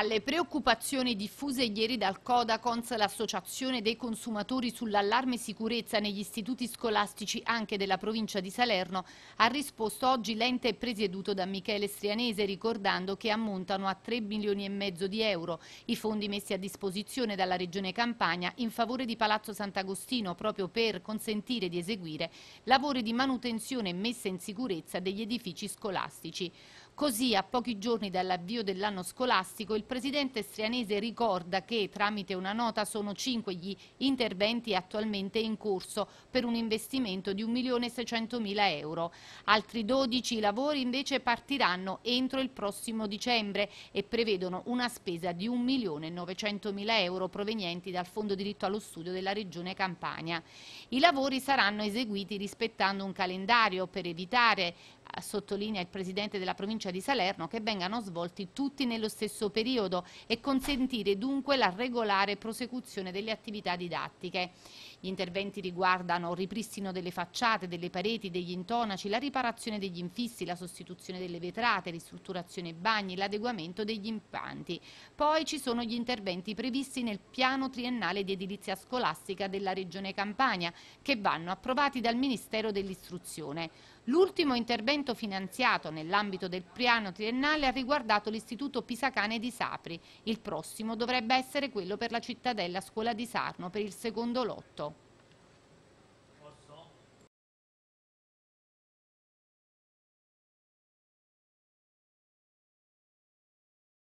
Alle preoccupazioni diffuse ieri dal Codacons, l'associazione dei consumatori sull'allarme sicurezza negli istituti scolastici anche della provincia di Salerno, ha risposto oggi l'ente presieduto da Michele Strianese ricordando che ammontano a 3 milioni e mezzo di euro i fondi messi a disposizione dalla Regione Campania in favore di Palazzo Sant'Agostino proprio per consentire di eseguire lavori di manutenzione e messa in sicurezza degli edifici scolastici. Così, a pochi giorni dall'avvio dell'anno scolastico, il presidente strianese ricorda che, tramite una nota, sono cinque gli interventi attualmente in corso per un investimento di 1.600.000 euro. Altri 12 lavori invece partiranno entro il prossimo dicembre e prevedono una spesa di 1.900.000 euro provenienti dal Fondo Diritto allo Studio della Regione Campania. I lavori saranno eseguiti rispettando un calendario per evitare sottolinea il Presidente della provincia di Salerno, che vengano svolti tutti nello stesso periodo e consentire dunque la regolare prosecuzione delle attività didattiche. Gli interventi riguardano il ripristino delle facciate, delle pareti, degli intonaci, la riparazione degli infissi, la sostituzione delle vetrate, ristrutturazione bagni, l'adeguamento degli impanti. Poi ci sono gli interventi previsti nel piano triennale di edilizia scolastica della Regione Campania, che vanno approvati dal Ministero dell'Istruzione. L'ultimo intervento finanziato nell'ambito del piano triennale ha riguardato l'Istituto Pisacane di Sapri. Il prossimo dovrebbe essere quello per la cittadella scuola di Sarno per il secondo lotto.